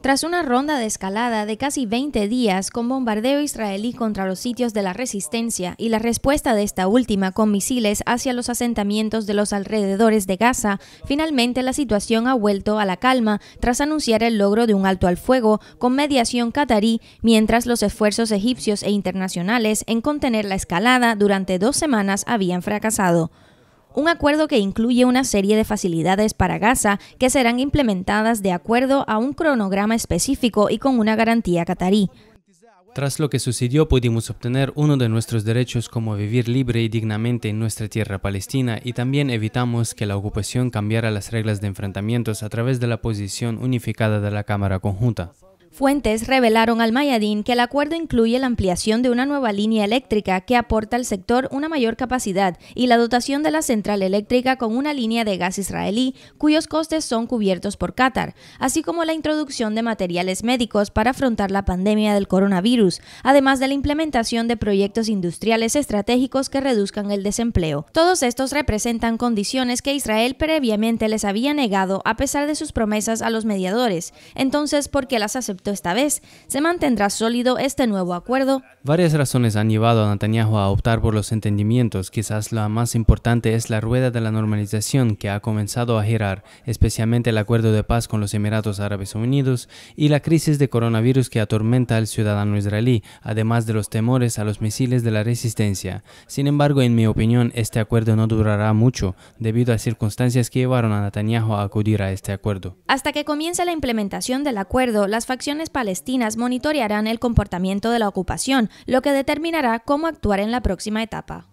Tras una ronda de escalada de casi 20 días con bombardeo israelí contra los sitios de la resistencia y la respuesta de esta última con misiles hacia los asentamientos de los alrededores de Gaza, finalmente la situación ha vuelto a la calma tras anunciar el logro de un alto al fuego con mediación catarí, mientras los esfuerzos egipcios e internacionales en contener la escalada durante dos semanas habían fracasado un acuerdo que incluye una serie de facilidades para Gaza que serán implementadas de acuerdo a un cronograma específico y con una garantía catarí. Tras lo que sucedió pudimos obtener uno de nuestros derechos como vivir libre y dignamente en nuestra tierra palestina y también evitamos que la ocupación cambiara las reglas de enfrentamientos a través de la posición unificada de la Cámara Conjunta. Fuentes revelaron al Mayadín que el acuerdo incluye la ampliación de una nueva línea eléctrica que aporta al sector una mayor capacidad y la dotación de la central eléctrica con una línea de gas israelí cuyos costes son cubiertos por Qatar, así como la introducción de materiales médicos para afrontar la pandemia del coronavirus, además de la implementación de proyectos industriales estratégicos que reduzcan el desempleo. Todos estos representan condiciones que Israel previamente les había negado a pesar de sus promesas a los mediadores. Entonces, ¿por qué las aceptó? esta vez, se mantendrá sólido este nuevo acuerdo. Varias razones han llevado a Netanyahu a optar por los entendimientos. Quizás la más importante es la rueda de la normalización que ha comenzado a girar, especialmente el acuerdo de paz con los Emiratos Árabes Unidos y la crisis de coronavirus que atormenta al ciudadano israelí, además de los temores a los misiles de la resistencia. Sin embargo, en mi opinión, este acuerdo no durará mucho debido a circunstancias que llevaron a Netanyahu a acudir a este acuerdo. Hasta que comience la implementación del acuerdo, las facciones palestinas monitorearán el comportamiento de la ocupación, lo que determinará cómo actuar en la próxima etapa.